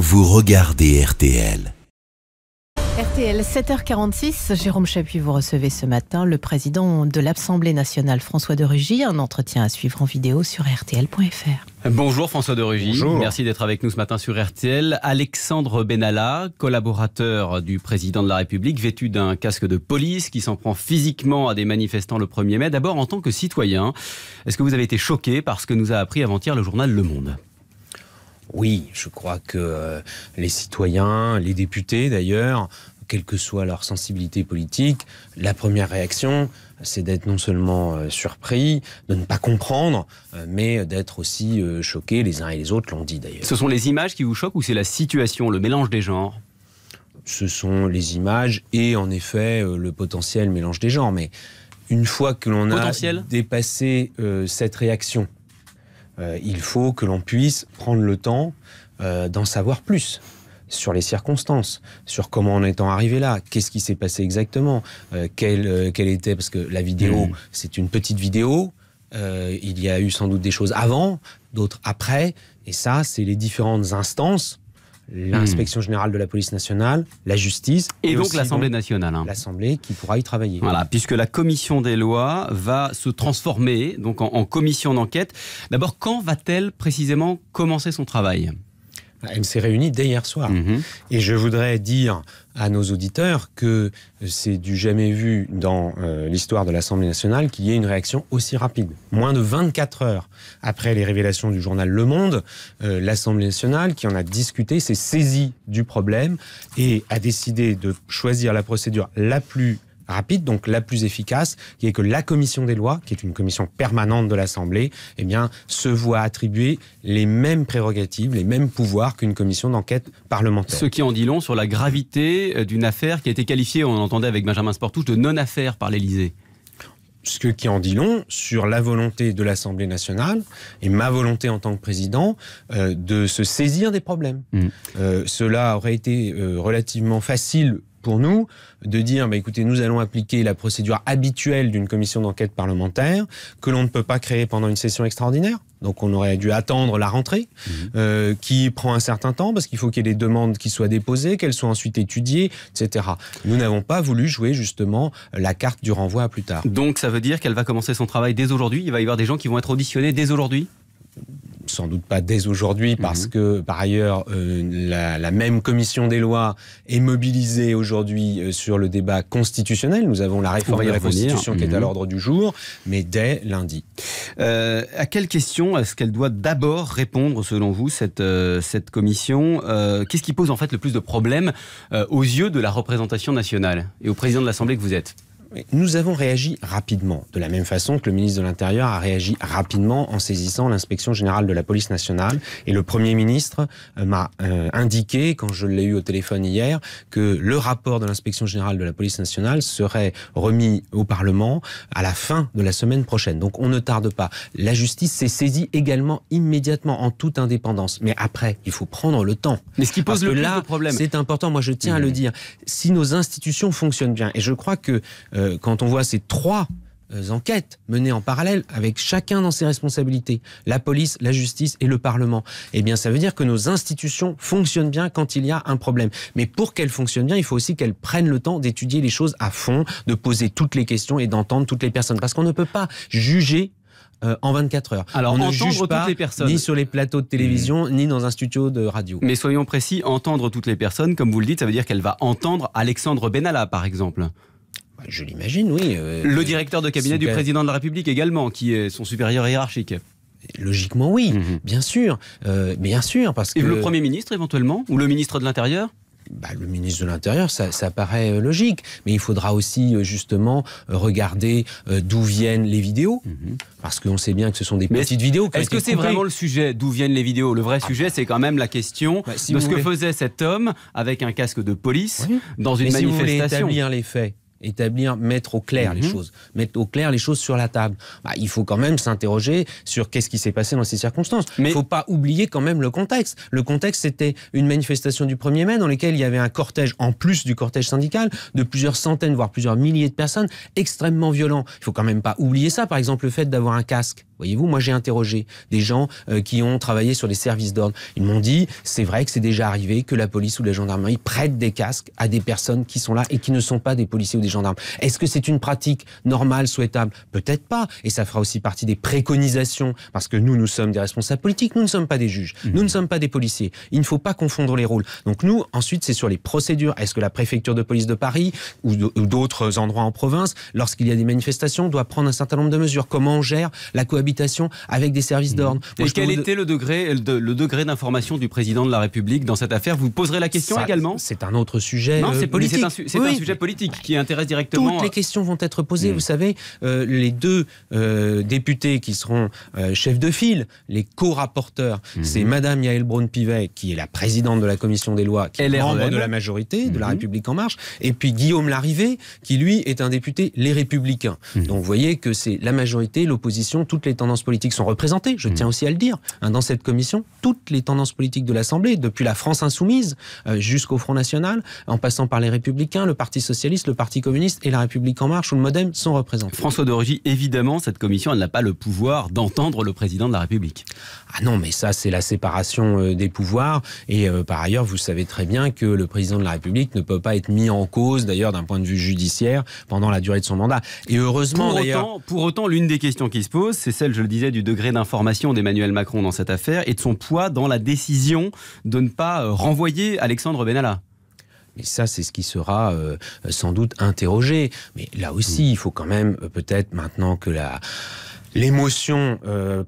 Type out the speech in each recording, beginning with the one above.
vous regardez RTL. RTL 7h46, Jérôme Chapuis, vous recevez ce matin le président de l'Assemblée nationale, François de Rugy. Un entretien à suivre en vidéo sur RTL.fr. Bonjour François de Rugy, merci d'être avec nous ce matin sur RTL. Alexandre Benalla, collaborateur du président de la République, vêtu d'un casque de police qui s'en prend physiquement à des manifestants le 1er mai. D'abord, en tant que citoyen, est-ce que vous avez été choqué par ce que nous a appris avant-hier le journal Le Monde oui, je crois que euh, les citoyens, les députés d'ailleurs, quelle que soit leur sensibilité politique, la première réaction, c'est d'être non seulement euh, surpris, de ne pas comprendre, euh, mais d'être aussi choqué. Les uns et les autres l'ont dit d'ailleurs. Ce sont les images qui vous choquent ou c'est la situation, le mélange des genres Ce sont les images et en effet le potentiel mélange des genres. Mais une fois que l'on a dépassé cette réaction, euh, il faut que l'on puisse prendre le temps euh, d'en savoir plus sur les circonstances, sur comment on est arrivé là, qu'est-ce qui s'est passé exactement, euh, quelle, était, parce que la vidéo, c'est une petite vidéo, il y a eu sans doute des choses avant, d'autres après, et ça, c'est les différentes instances l'inspection générale de la police nationale, la justice. Et, donc l'Assemblée nationale. Hein. L'Assemblée qui pourra y travailler. Voilà, puisque la commission des lois va se transformer donc en commission d'enquête. D'abord, quand va-t-elle précisément commencer son travail elle s'est réunie dès hier soir. Mhm. Et je voudrais dire à nos auditeurs que c'est du jamais vu dans euh, l'histoire de l'Assemblée nationale qu'il y ait une réaction aussi rapide. Moins de 24 heures après les révélations du journal Le Monde, euh, l'Assemblée nationale, qui en a discuté, s'est saisie du problème et a décidé de choisir la procédure la plus rapide, donc la plus efficace, qui est que la commission des lois, qui est une commission permanente de l'Assemblée, eh bien, se voit attribuer les mêmes prérogatives, les mêmes pouvoirs qu'une commission d'enquête parlementaire. Ce qui en dit long sur la gravité euh, d'une affaire qui a été qualifiée, on entendait avec Benjamin Sportouche, de non-affaire par l'Élysée ce qui en dit long sur la volonté de l'Assemblée nationale et ma volonté en tant que président euh, de se saisir des problèmes. Mm. Euh, cela aurait été relativement facile pour nous de dire, bah, écoutez, nous allons appliquer la procédure habituelle d'une commission d'enquête parlementaire que l'on ne peut pas créer pendant une session extraordinaire. Donc on aurait dû attendre la rentrée, mhm. euh, qui prend un certain temps, parce qu'il faut qu'il y ait des demandes qui soient déposées, qu'elles soient ensuite étudiées, etc. Nous n'avons pas voulu jouer justement la carte du renvoi à plus tard. Donc ça veut dire qu'elle va commencer son travail dès aujourd'hui Il va y avoir des gens qui vont être auditionnés dès aujourd'hui sans doute pas dès aujourd'hui, mhm. parce que par ailleurs, euh, la, même commission des lois est mobilisée aujourd'hui euh, sur le débat constitutionnel. Nous avons la réforme de la Constitution qui est à mhm. l'ordre du jour, mais dès lundi. Euh, à quelle question est-ce qu'elle doit d'abord répondre, selon vous, cette, cette commission Qu'est-ce qui pose en fait le plus de problèmes aux yeux de la représentation nationale et au président de l'Assemblée que vous êtes nous avons réagi rapidement, de la même façon que le ministre de l'Intérieur a réagi rapidement en saisissant l'inspection générale de la police nationale. Et le Premier ministre euh, m'a euh, indiqué, quand je l'ai eu au téléphone hier, que le rapport de l'inspection générale de la police nationale serait remis au Parlement à la fin de la semaine prochaine. Donc on ne tarde pas. La justice s'est saisie également immédiatement, en toute indépendance. Mais après, il faut prendre le temps. Mais ce qui pose le plus de problème. C'est important, moi je tiens à le dire. Si nos institutions fonctionnent bien, et je crois que... Euh, euh, quand on voit ces trois euh, enquêtes menées en parallèle avec chacun dans ses responsabilités, la police, la justice et le Parlement. Eh bien, ça veut dire que nos institutions fonctionnent bien quand il y a un problème. Mais pour qu'elles fonctionnent bien, il faut aussi qu'elles prennent le temps d'étudier les choses à fond, de poser toutes les questions et d'entendre toutes les personnes. Parce qu'on ne peut pas juger euh, en 24 heures. Alors, on ne juge pas les personnes. ni sur les plateaux de télévision, mmh. ni dans un studio de radio. Mais soyons précis, entendre toutes les personnes, comme vous le dites, ça veut dire qu'elle va entendre Alexandre Benalla, par exemple. Bah, je l'imagine, oui. Euh, le directeur de cabinet du président de la République également, qui est son supérieur hiérarchique. Logiquement, oui, mhm. bien sûr. Euh, bien sûr, parce Et le Premier ministre, éventuellement Ou le ministre de l'Intérieur bah, le ministre de l'Intérieur, ça, paraît euh, logique. Mais il faudra aussi, justement, regarder d'où viennent les vidéos. Mhm. Parce qu'on sait bien que ce sont des petites vidéos. Est-ce que c'est vraiment le sujet d'où viennent les vidéos Le vrai ah. sujet, c'est quand même la question bah, de ce que faisait cet homme avec un casque de police dans une manifestation. Si établir les faits, établir, mettre au clair les mhm. choses, mettre au clair les choses sur la table. Bah, il faut quand même s'interroger sur qu'est-ce qui s'est passé dans ces circonstances. Mais il faut pas oublier quand même le contexte. Le contexte, c'était une manifestation du 1er mai dans laquelle il y avait un cortège, en plus du cortège syndical, de plusieurs centaines, voire plusieurs milliers de personnes, extrêmement violent. Il faut quand même pas oublier ça, par exemple le fait d'avoir un casque. Voyez-vous, moi j'ai interrogé des gens euh, qui ont travaillé sur les services d'ordre. Ils m'ont dit, c'est vrai que c'est déjà arrivé que la police ou la gendarmerie prête des casques à des personnes qui sont là et qui ne sont pas des policiers ou des gendarmes. Est-ce que c'est une pratique normale, souhaitable Peut-être pas. Et ça fera aussi partie des préconisations, parce que nous, nous sommes des responsables politiques, nous ne sommes pas des juges, mmh. nous ne sommes pas des policiers. Il ne faut pas confondre les rôles. Donc nous, ensuite, c'est sur les procédures. Est-ce que la préfecture de police de Paris ou d'autres endroits en province, lorsqu'il y a des manifestations, doit prendre un certain nombre de mesures Comment on gère la cohabitation habitation avec des services mmh. d'ordre. Et quel était le degré, le degré d'information du président de la République dans cette affaire Vous poserez la question également C'est un autre sujet. Non, euh, c'est politique. C'est un, sujet politique qui intéresse directement. Toutes les euh, questions vont être posées. Mmh. Vous savez, euh, les deux députés qui seront chefs de file, les co-rapporteurs, mmh. c'est Madame Yael Braun-Pivet, qui est la présidente de la commission des lois, qui est e membre de la majorité de la République en marche, et puis Guillaume Larrivé, qui lui est un député Les Républicains. Donc vous voyez que c'est la majorité, l'opposition, toutes les tendances politiques sont représentées, je mmh. tiens aussi à le dire. Hein, dans cette commission, toutes les tendances politiques de l'Assemblée, depuis la France insoumise euh, jusqu'au Front National, en passant par les Républicains, le Parti Socialiste, le Parti Communiste et la République En Marche ou le Modem, sont représentées. François Rugy, évidemment, cette commission, elle n'a pas le pouvoir d'entendre le Président de la République. Ah non, mais ça, c'est la séparation euh, des pouvoirs. Et euh, par ailleurs, vous savez très bien que le Président de la République ne peut pas être mis en cause, d'ailleurs, d'un point de vue judiciaire, pendant la durée de son mandat. Et heureusement, d'ailleurs... Pour autant, l'une des questions qui se pose, c'est celle je le disais, du degré d'information d'Emmanuel Macron dans cette affaire et de son poids dans la décision de ne pas euh, renvoyer Alexandre Benalla. Mais ça, c'est ce qui sera euh, sans doute interrogé. Mais là aussi, hmm. il faut quand même euh, peut-être maintenant que la... L'émotion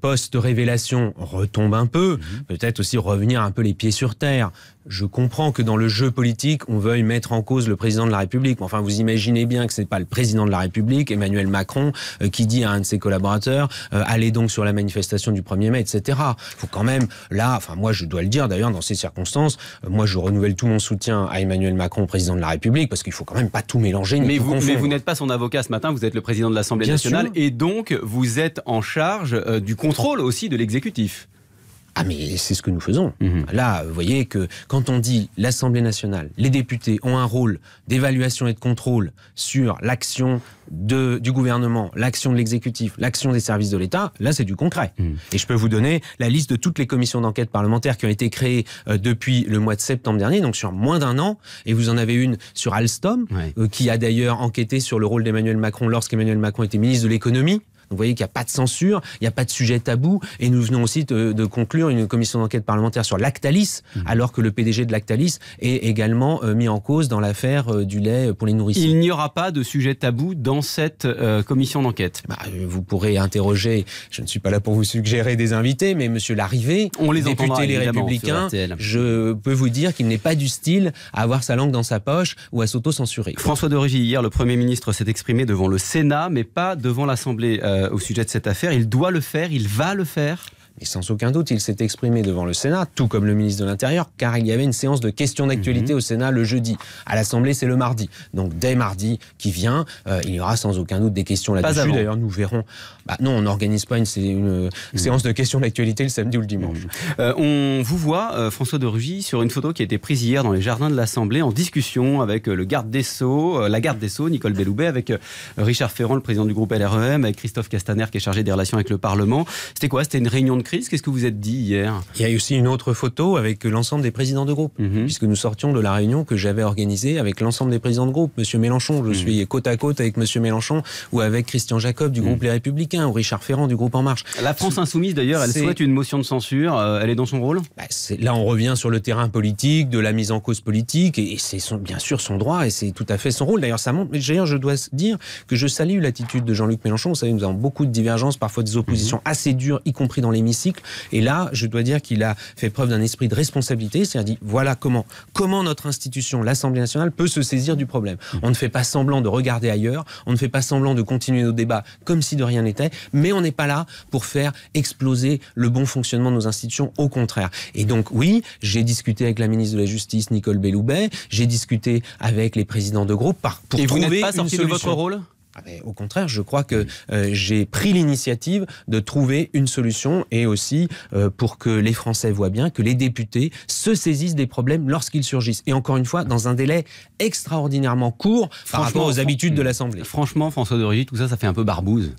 post-révélation retombe un peu, hmm. peut-être aussi revenir un peu les pieds sur terre je comprends que dans le jeu politique, on veuille mettre en cause le président de la République. Enfin, vous imaginez bien que ce n'est pas le président de la République, Emmanuel Macron, euh, qui dit à un de ses collaborateurs euh, allez donc sur la manifestation du 1er mai, etc. Il faut quand même, là, enfin moi je dois le dire d'ailleurs dans ces circonstances, euh, moi je renouvelle tout mon soutien à Emmanuel Macron, président de la République, parce qu'il faut quand même pas tout mélanger. Mais vous, n'êtes pas son avocat ce matin, vous êtes le président de l'Assemblée nationale, et donc vous êtes en charge du contrôle aussi de l'exécutif. Ah mais c'est ce que nous faisons. Mhm. Là, vous voyez que quand on dit l'Assemblée nationale, les députés ont un rôle d'évaluation et de contrôle sur l'action du gouvernement, l'action de l'exécutif, l'action des services de l'État, là c'est du concret. Mhm. Et je peux vous donner la liste de toutes les commissions d'enquête parlementaires qui ont été créées euh, depuis le mois de septembre dernier, donc sur moins d'un an. Et vous en avez une sur Alstom, euh, qui a d'ailleurs enquêté sur le rôle d'Emmanuel Macron lorsqu'Emmanuel Macron était ministre de l'économie vous voyez qu'il n'y a pas de censure, il n'y a pas de sujet tabou. Et nous venons aussi de, conclure une commission d'enquête parlementaire sur Lactalis, mhm. alors que le PDG de Lactalis est également euh, mis en cause dans l'affaire euh, du lait pour les nourrissons. Il n'y aura pas de sujet tabou dans cette euh, commission d'enquête. Bah, vous pourrez interroger, je ne suis pas là pour vous suggérer des invités, mais Monsieur Larrivé, on les député Les Républicains, je peux vous dire qu'il n'est pas du style à avoir sa langue dans sa poche ou à s'auto-censurer. François de Régis, hier, le Premier ministre s'est exprimé devant le Sénat, mais pas devant l'Assemblée. Euh, au sujet de cette affaire. Il doit le faire, il va le faire et sans aucun doute, il s'est exprimé devant le Sénat, tout comme le ministre de l'Intérieur, car il y avait une séance de questions d'actualité mhm. au Sénat le jeudi. À l'Assemblée, c'est le mardi. Donc dès mardi qui vient, euh, il y aura sans aucun doute des questions là-dessus. D'ailleurs, nous verrons. Bah, non, on n'organise pas une, une euh, mhm. séance de questions d'actualité le samedi ou le dimanche. Mhm. Euh, on vous voit, François de Rugy, sur une photo qui a été prise hier dans les jardins de l'Assemblée, en discussion avec le garde des Sceaux, la garde des Sceaux, Nicole Belloubet, avec Richard Ferrand, le président du groupe LREM, avec Christophe Castaner, qui est chargé des relations avec le Parlement. C'était quoi C'était une réunion de Qu'est-ce que vous êtes dit hier Il y a aussi une autre photo avec l'ensemble des présidents de groupe, mhm. puisque nous sortions de la réunion que j'avais organisée avec l'ensemble des présidents de groupe. Monsieur Mélenchon, je mhm. suis côte à côte avec Monsieur Mélenchon ou avec Christian Jacob du groupe mhm. Les Républicains ou Richard Ferrand du groupe En Marche. La France Insoumise, d'ailleurs, elle souhaite une motion de censure. Euh, elle est dans son rôle bah, Là, on revient sur le terrain politique, de la mise en cause politique, et, c'est bien sûr son droit, et c'est tout à fait son rôle. D'ailleurs, ça montre. D'ailleurs, je dois dire que je salue l'attitude de Jean-Luc Mélenchon. Vous savez, nous avons beaucoup de divergences, parfois des oppositions assez dures, y compris dans l'émission cycle. Et là, je dois dire qu'il a fait preuve d'un esprit de responsabilité, c'est-à-dire dit voilà comment, comment notre institution, l'Assemblée nationale, peut se saisir du problème. On ne fait pas semblant de regarder ailleurs, on ne fait pas semblant de continuer nos débats comme si de rien n'était, mais on n'est pas là pour faire exploser le bon fonctionnement de nos institutions, au contraire. Et donc oui, j'ai discuté avec la ministre de la Justice, Nicole Belloubet, j'ai discuté avec les présidents de groupe pour trouver vous pas votre rôle ah ben, au contraire, je crois que euh, j'ai pris l'initiative de trouver une solution et aussi euh, pour que les Français voient bien que les députés se saisissent des problèmes lorsqu'ils surgissent. Et encore une fois, dans un délai extraordinairement court par rapport aux habitudes de l'Assemblée. Franchement, François de Rugy, tout ça, ça fait un peu barbouze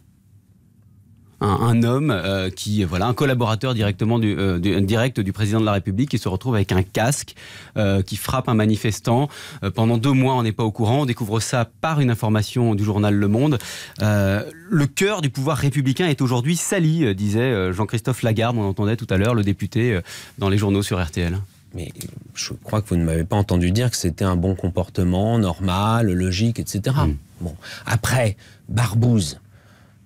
un, homme euh, qui, voilà, un collaborateur euh, direct du président de la République qui se retrouve avec un casque euh, qui frappe un manifestant. pendant deux mois, on n'est pas au courant. On découvre ça par une information du journal Le Monde. le cœur du pouvoir républicain est aujourd'hui sali, disait Jean-Christophe Lagarde. On entendait tout à l'heure le député dans les journaux sur RTL. Mais je crois que vous ne m'avez pas entendu dire que c'était un bon comportement, normal, logique, etc. Hmm. Bon. Après, Barbouze,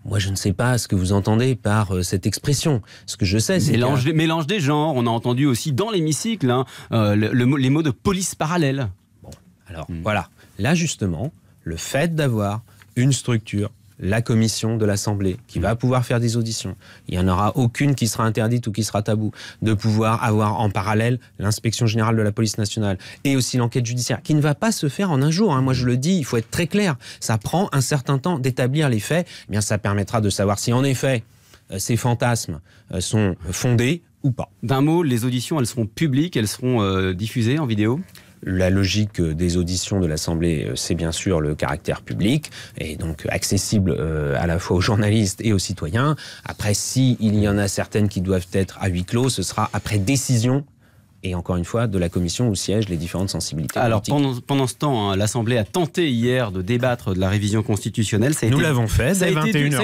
moi, je ne sais pas ce que vous entendez par euh, cette expression. Ce que je sais, c'est mélange, que... mélange des genres. On a entendu aussi dans l'hémicycle hein, euh, les mots de police parallèle. Bon, alors voilà. Là, justement, le fait d'avoir une structure la commission de l'Assemblée qui mm. va pouvoir faire des auditions. Il n'y en aura aucune qui sera interdite ou qui sera tabou. De pouvoir avoir en parallèle l'inspection générale de la police nationale et aussi l'enquête judiciaire qui ne va pas se faire en un jour. Hein. Moi, je le dis, il faut être très clair. Ça prend un certain temps d'établir les faits. Eh bien, ça permettra de savoir si en effet euh, ces fantasmes euh, sont fondés ou pas. D'un mot, les auditions, elles seront publiques, elles seront euh, diffusées en vidéo la logique euh, des auditions de l'Assemblée, euh, c'est bien sûr le caractère public et donc accessible euh, à la fois aux journalistes et aux citoyens. Après, si il y en a certaines qui doivent être à huis clos, ce sera après décision et encore une fois de la commission où siègent les différentes sensibilités. Alors pendant, ce temps, hein, l'Assemblée a tenté hier de débattre de la révision constitutionnelle. Ça Nous l'avons fait, ça a, été dur, ça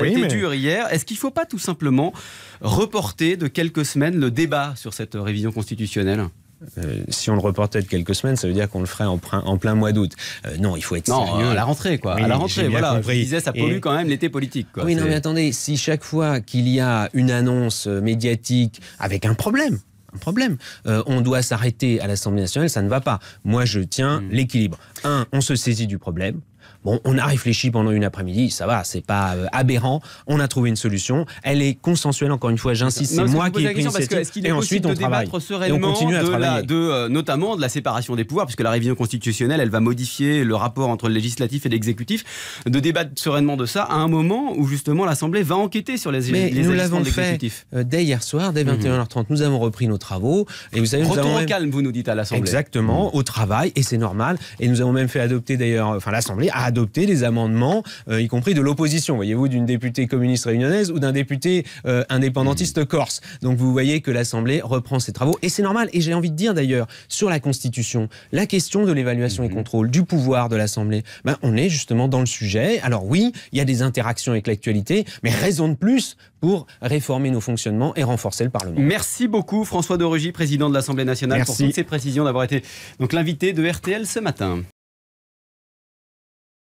a été hein, dur hier. Est-ce qu'il ne faut pas tout simplement reporter de quelques semaines le débat sur cette révision constitutionnelle euh, si on le reportait de quelques semaines, ça veut dire qu'on le ferait en, plein, mois d'août. Euh, non, il faut être à la rentrée, quoi. à la rentrée, voilà. Je disais, ça pollue quand même l'été politique. Oui, non, mais attendez, si chaque fois qu'il y a une annonce euh, médiatique avec un problème, un problème, on doit s'arrêter à l'Assemblée nationale, ça ne va pas. Moi, je tiens mm. l'équilibre un, on se saisit du problème. Bon, on a réfléchi pendant une après-midi, ça va, c'est pas euh, aberrant. On a trouvé une solution. Elle est consensuelle, encore une fois, j'insiste, c'est moi qui ai pris Et ensuite, on travaille. Et on continue à de travailler. de, euh, notamment de la séparation des pouvoirs, puisque la révision constitutionnelle, elle va modifier le rapport entre le législatif et l'exécutif. De débattre sereinement de ça à un moment où, justement, l'Assemblée va enquêter sur les, Mais nous l'avons fait euh, dès hier soir, dès 21h30. Mhm. Nous avons repris nos travaux. Et vous savez, Retour nous au calme, vous nous dites à l'Assemblée. Exactement, mhm. au travail, et c'est normal. Et nous avons même fait adopter d'ailleurs, enfin l'Assemblée a adopté des amendements, euh, y compris de l'opposition, voyez-vous, d'une députée communiste réunionnaise ou d'un député euh, indépendantiste hmm. corse. Donc vous voyez que l'Assemblée reprend ses travaux, et c'est normal, et j'ai envie de dire d'ailleurs, sur la Constitution, la question de l'évaluation et hmm. contrôle du pouvoir de l'Assemblée, ben, on est justement dans le sujet. Alors oui, il y a des interactions avec l'actualité, mais raison de plus pour réformer nos fonctionnements et renforcer le Parlement. Merci beaucoup François de Rugy, président de l'Assemblée nationale, pour toutes ces précisions d'avoir été donc l'invité de RTL ce matin.